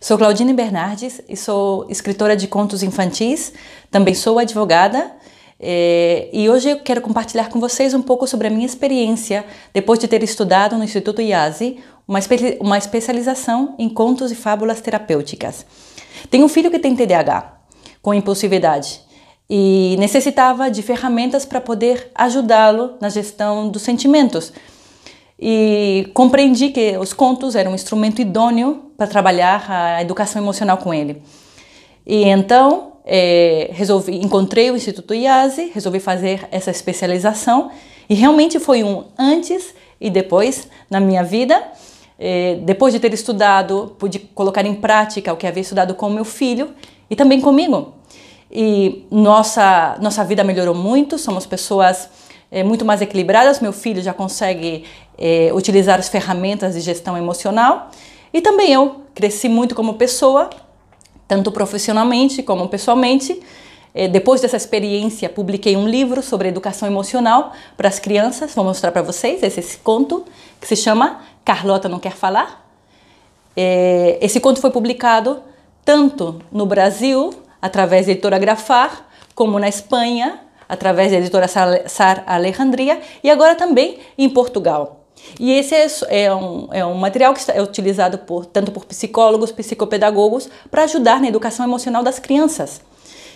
Sou Claudine Bernardes e sou escritora de contos infantis, também sou advogada. Eh, e hoje eu quero compartilhar com vocês um pouco sobre a minha experiência depois de ter estudado no Instituto IASI uma, espe uma especialização em contos e fábulas terapêuticas. Tenho um filho que tem TDAH, com impulsividade, e necessitava de ferramentas para poder ajudá-lo na gestão dos sentimentos. E compreendi que os contos eram um instrumento idôneo para trabalhar a educação emocional com ele. E então é, resolvi, encontrei o Instituto IASE, resolvi fazer essa especialização e realmente foi um antes e depois na minha vida. É, depois de ter estudado, pude colocar em prática o que havia estudado com meu filho e também comigo. E nossa, nossa vida melhorou muito, somos pessoas é, muito mais equilibradas. Meu filho já consegue utilizar as ferramentas de gestão emocional e também eu cresci muito como pessoa, tanto profissionalmente como pessoalmente. Eh, depois dessa experiência, publiquei um livro sobre educação emocional para as crianças. Vou mostrar para vocês esse, esse conto que se chama Carlota Não Quer Falar. Eh, esse conto foi publicado tanto no Brasil, através da editora Grafar, como na Espanha, através da editora Sar Alejandria, e agora também em Portugal. E esse é, é, um, é um material que é utilizado por, tanto por psicólogos, psicopedagogos, para ajudar na educação emocional das crianças.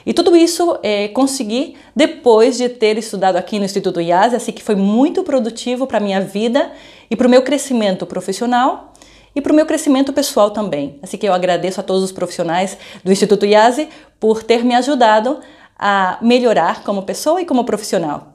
E tudo isso é, consegui depois de ter estudado aqui no Instituto IASE, assim que foi muito produtivo para a minha vida e para o meu crescimento profissional e para o meu crescimento pessoal também. Assim que eu agradeço a todos os profissionais do Instituto IASE por ter me ajudado a melhorar como pessoa e como profissional.